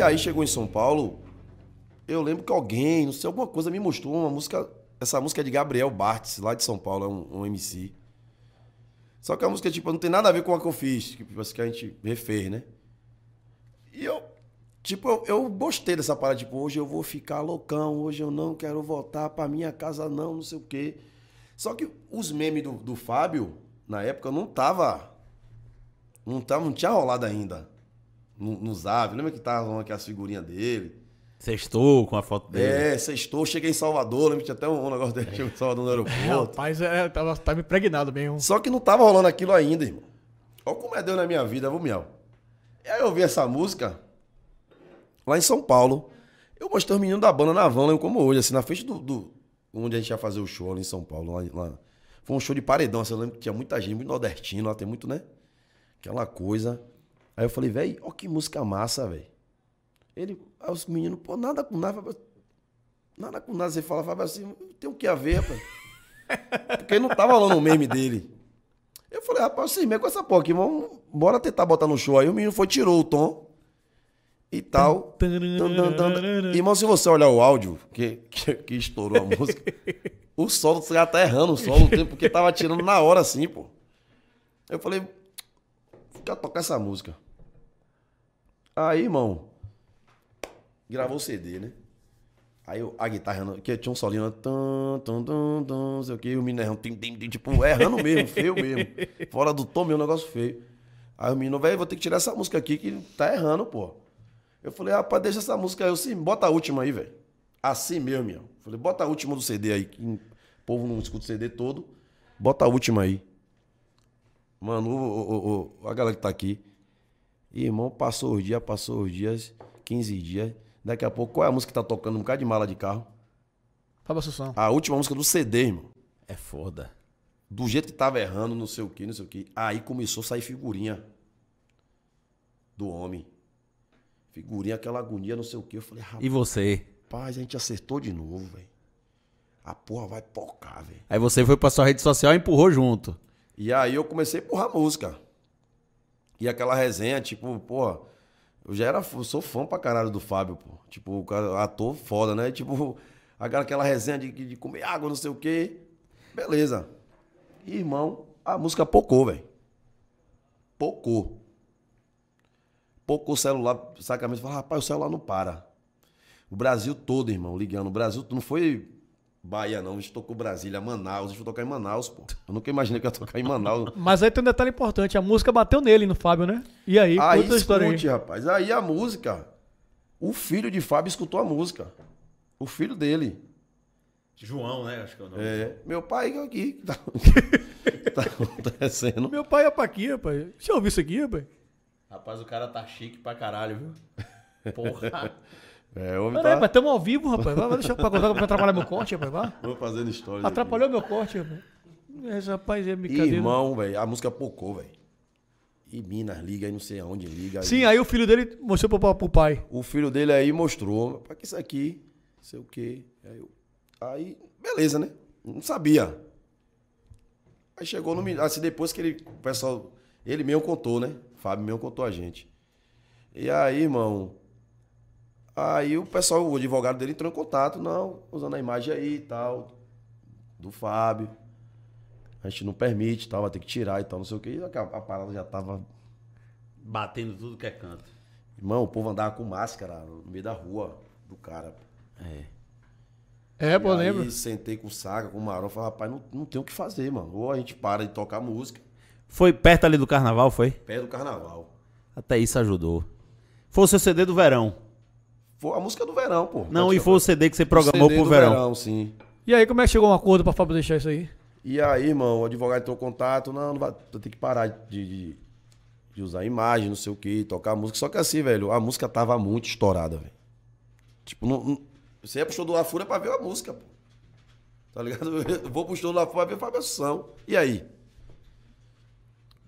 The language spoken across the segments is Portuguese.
E aí chegou em São Paulo, eu lembro que alguém, não sei, alguma coisa me mostrou uma música. Essa música é de Gabriel Bartz, lá de São Paulo, é um, um MC. Só que a música, tipo, não tem nada a ver com a que eu fiz, tipo, que a gente refez, né? E eu, tipo, eu, eu gostei dessa parada, tipo, hoje eu vou ficar loucão, hoje eu não quero voltar pra minha casa, não, não sei o quê. Só que os memes do, do Fábio, na época, não tava. Não, tava, não tinha rolado ainda no aves, Lembra que tava aqui as figurinhas dele? Sextou com a foto dele. É, sextou. Cheguei em Salvador, lembro que tinha até um negócio dele. Cheguei em Salvador no aeroporto. Mas rapaz, é, tava, tava impregnado mesmo. Só que não tava rolando aquilo ainda, irmão. Olha como é deu na minha vida, vou miau. E aí eu ouvi essa música lá em São Paulo. Eu mostrei os meninos da banda na van, lembro como hoje, assim, na frente do, do, onde a gente ia fazer o show ali em São Paulo. Lá, lá. Foi um show de paredão, assim, eu lembro que tinha muita gente, muito nordestino, lá tem muito, né? Aquela coisa. Aí eu falei, velho, ó que música massa, velho. Ele, aí os meninos, pô, nada com nada. Nada com nada. Você fala, Fábio, assim, tem o que a ver, rapaz. Porque não tava lá no meme dele. Eu falei, rapaz, assim mesmo com essa porra aqui, vamos, bora tentar botar no show. Aí o menino foi, tirou o tom e tal. Irmão, se você olhar o áudio, que, que, que estourou a música, o solo, você já tá errando o solo, porque tava tirando na hora assim, pô. Eu falei, fica tocar essa música. Aí, irmão, gravou o CD, né? Aí eu, a guitarra, né, que tinha um solinho, tan, tan, tan, sei o que, o menino errando, tipo, errando mesmo, feio mesmo. Fora do tom, meu negócio feio. Aí o menino, velho, vou ter que tirar essa música aqui que tá errando, pô. Eu falei, rapaz, deixa essa música aí, eu sim, bota a última aí, velho. Assim mesmo, meu. Falei, bota a última do CD aí, que o povo não escuta o CD todo, bota a última aí. Mano, o, o, o, a galera que tá aqui, irmão, passou os dias, passou os dias, 15 dias. Daqui a pouco, qual é a música que tá tocando? Um bocado de mala de carro. Fábio Assunção. A última música do CD, irmão. É foda. Do jeito que tava errando, não sei o que, não sei o que. Aí começou a sair figurinha do homem. Figurinha, aquela agonia, não sei o que. Eu falei, rapaz. E você? Rapaz, a gente acertou de novo, velho. A porra vai tocar, velho. Aí você foi pra sua rede social e empurrou junto. E aí eu comecei a empurrar a música. E aquela resenha, tipo, pô, eu já era, eu sou fã pra caralho do Fábio, pô. Tipo, o cara, ator foda, né? Tipo, aquela resenha de, de comer água, não sei o quê. Beleza. irmão, a música pocou, velho. Pocou. Pocou o celular, e Fala, rapaz, o celular não para. O Brasil todo, irmão, ligando. O Brasil não foi Bahia não, a gente tocou Brasília, Manaus, a gente foi tocar em Manaus, pô. Eu nunca imaginei que ia tocar em Manaus. Mas aí tem um detalhe importante, a música bateu nele, no Fábio, né? E aí, aí conta a história escute, aí. rapaz, aí a música, o filho de Fábio escutou a música. O filho dele. João, né? Acho que é o nome. É, meu pai é aqui, o que tá, tá acontecendo. Meu pai é pra aqui, rapaz. Deixa eu ouvir isso aqui, rapaz. Rapaz, o cara tá chique pra caralho, viu? Porra. É, homem tá... mas estamos ao vivo, rapaz. Vai, deixar pra, eu, atrapalhar meu corte, rapaz. Vai. Vou fazendo história. Atrapalhou aqui. meu corte, rapaz. Esse rapaz é brincadeira. Irmão, velho, a música pocou, velho. E Minas liga aí não sei aonde liga. Sim, aí o filho dele mostrou pro, pro pai. O filho dele aí mostrou. Pra que isso aqui? Não sei o quê. Aí, eu... aí, beleza, né? Não sabia. Aí chegou no. Assim, depois que ele. O pessoal. Ele mesmo contou, né? Fábio mesmo contou a gente. E aí, irmão. Aí o pessoal, o advogado dele entrou em contato, não, usando a imagem aí e tal, do Fábio. A gente não permite tal, vai ter que tirar e tal, não sei o que. A, a parada já tava. Batendo tudo que é canto. Irmão, o povo andava com máscara no meio da rua do cara. É. É, pô, lembro. Aí sentei com o Saga, com o Marão, falei, rapaz, não, não tem o que fazer, mano. Ou a gente para de tocar música. Foi perto ali do carnaval, foi? Perto do carnaval. Até isso ajudou. Foi o seu CD do verão. Foi a música do verão, pô. Não, e foi o CD que você programou CD pro do verão. verão. sim. E aí, como é que chegou um acordo pra Fábio deixar isso aí? E aí, irmão, o advogado entrou em contato, não, não vai, ter que parar de, de, de usar imagem, não sei o que, tocar música. Só que assim, velho, a música tava muito estourada, velho. Tipo, não, não, você ia pro show do Lafura pra ver a música, pô. Tá ligado? Eu vou pro show do Lafura pra ver Fábio Assunção. E aí?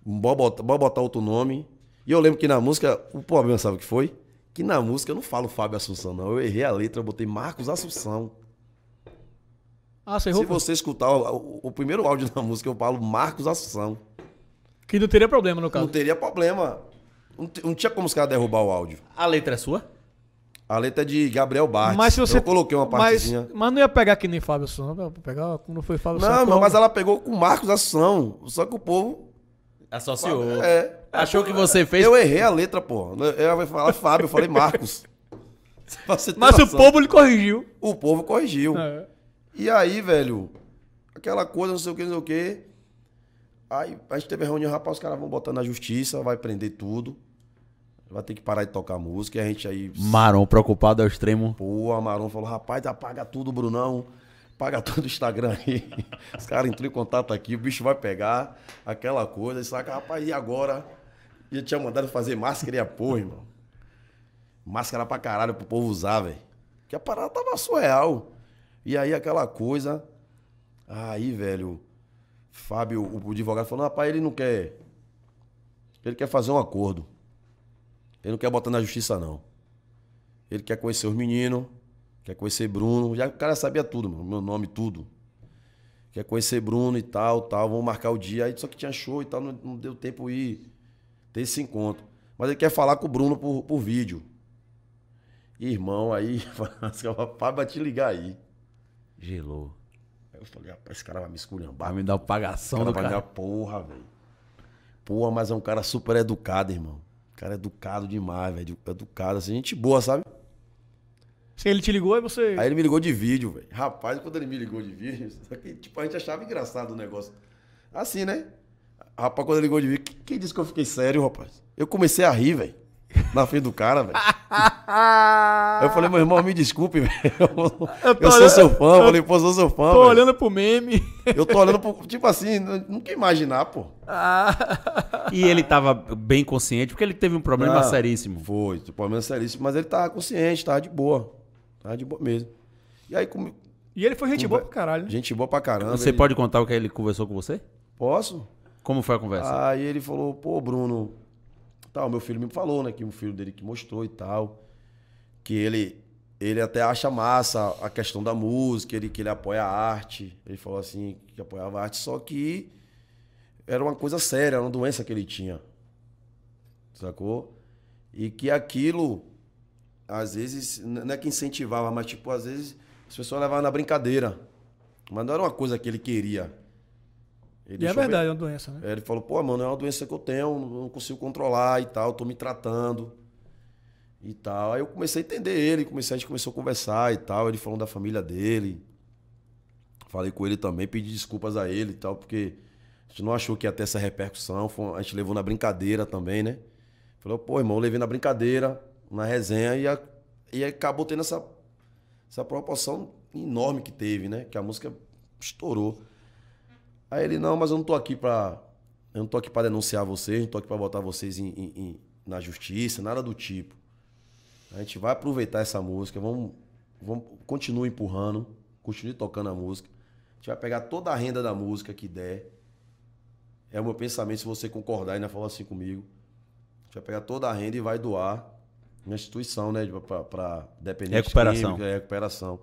Bora botar, botar outro nome. E eu lembro que na música, o problema sabe o que foi? Que na música eu não falo Fábio Assunção, não. Eu errei a letra, eu botei Marcos Assunção. Ah, você errou? Se você escutar o, o, o primeiro áudio da música, eu falo Marcos Assunção. Que não teria problema, no caso. Não teria problema. Não, não tinha como os caras derrubar o áudio. A letra é sua? A letra é de Gabriel Bartes. Mas se você... Eu coloquei uma partezinha. Mas, mas não ia pegar que nem Fábio Assunção. Não, pegar, não foi Fábio Assunção. Não, mas ela pegou com Marcos Assunção. Só que o povo... Associou. É. Achou que você fez. Eu errei a letra, pô. Eu ia falar Fábio, eu falei Marcos. Mas noção. o povo lhe corrigiu. O povo corrigiu. É. E aí, velho, aquela coisa, não sei o que, não sei o que. Aí a gente teve a reunião, rapaz, os caras vão botar na justiça, vai prender tudo. Vai ter que parar de tocar música. E a gente aí. Maron, preocupado ao é extremo. Pô, Maron falou: rapaz, apaga tudo, Brunão. Paga todo o Instagram aí. Os caras entrou em contato aqui, o bicho vai pegar aquela coisa. E saca, rapaz, e agora? E tinha mandado fazer máscara e a porra, irmão. Máscara pra caralho pro povo usar, velho. Que a parada tava surreal. E aí aquela coisa. Aí, velho, Fábio, o, o advogado falou, rapaz, ele não quer. Ele quer fazer um acordo. Ele não quer botar na justiça, não. Ele quer conhecer os meninos, quer conhecer Bruno. Já o cara sabia tudo, mano, meu nome, tudo. Quer conhecer Bruno e tal, tal. Vamos marcar o dia. Aí só que tinha show e tal, não, não deu tempo ir ter esse encontro. Mas ele quer falar com o Bruno por, por vídeo. Irmão, aí, rapaz, vai te ligar aí. Gelou. Aí eu falei, rapaz, esse cara vai me esculhambar. Vai me dar uma pagação, cara. Vai cara. me dar porra, velho. Porra, mas é um cara super educado, irmão. cara é educado demais, velho. Educado, assim, gente boa, sabe? Se ele te ligou, aí você. Aí ele me ligou de vídeo, velho. Rapaz, quando ele me ligou de vídeo, tipo, a gente achava engraçado o negócio. Assim, né? Rapaz, quando ele ligou de mim, quem, quem disse que eu fiquei sério, rapaz? Eu comecei a rir, velho. Na frente do cara, velho. eu falei, meu irmão, me desculpe, velho. Eu, eu, sou seu fã, eu falei, pô, sou seu fã. Tô véio. olhando pro meme. Eu tô olhando pro. Tipo assim, nunca imaginar, pô. Ah. e ele tava bem consciente, porque ele teve um problema Não, ah, seríssimo. Foi, um problema seríssimo, mas ele tava consciente, tava de boa. Tava de boa mesmo. E aí, como. E ele foi gente boa pra caralho. Né? Gente boa pra caramba. Você ele... pode contar o que ele conversou com você? Posso. Como foi a conversa? Aí ele falou, pô, Bruno, tal, meu filho me falou, né? Que um filho dele que mostrou e tal. Que ele, ele até acha massa a questão da música, ele, que ele apoia a arte. Ele falou assim, que apoiava a arte, só que era uma coisa séria, era uma doença que ele tinha. Sacou? E que aquilo, às vezes, não é que incentivava, mas tipo, às vezes as pessoas levavam na brincadeira. Mas não era uma coisa que ele queria. Ele e é verdade, é uma doença, né? É, ele falou, pô, mano, é uma doença que eu tenho, não consigo controlar e tal, tô me tratando e tal. Aí eu comecei a entender ele, comecei, a gente começou a conversar e tal, ele falando da família dele. Falei com ele também, pedi desculpas a ele e tal, porque a gente não achou que ia ter essa repercussão, a gente levou na brincadeira também, né? Falou, pô, irmão, levei na brincadeira, na resenha, e, a, e acabou tendo essa, essa proporção enorme que teve, né? Que a música estourou. Aí ele, não, mas eu não tô aqui pra. Eu não tô aqui pra denunciar vocês, não tô aqui pra botar vocês em, em, em, na justiça, nada do tipo. A gente vai aproveitar essa música, vamos, vamos continue empurrando, continue tocando a música. A gente vai pegar toda a renda da música que der. É o meu pensamento, se você concordar e ainda falar assim comigo. A gente vai pegar toda a renda e vai doar na instituição, né? Pra, pra dependente recuperação. Química, é, recuperação.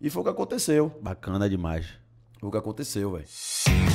E foi o que aconteceu. Bacana demais o que aconteceu, velho.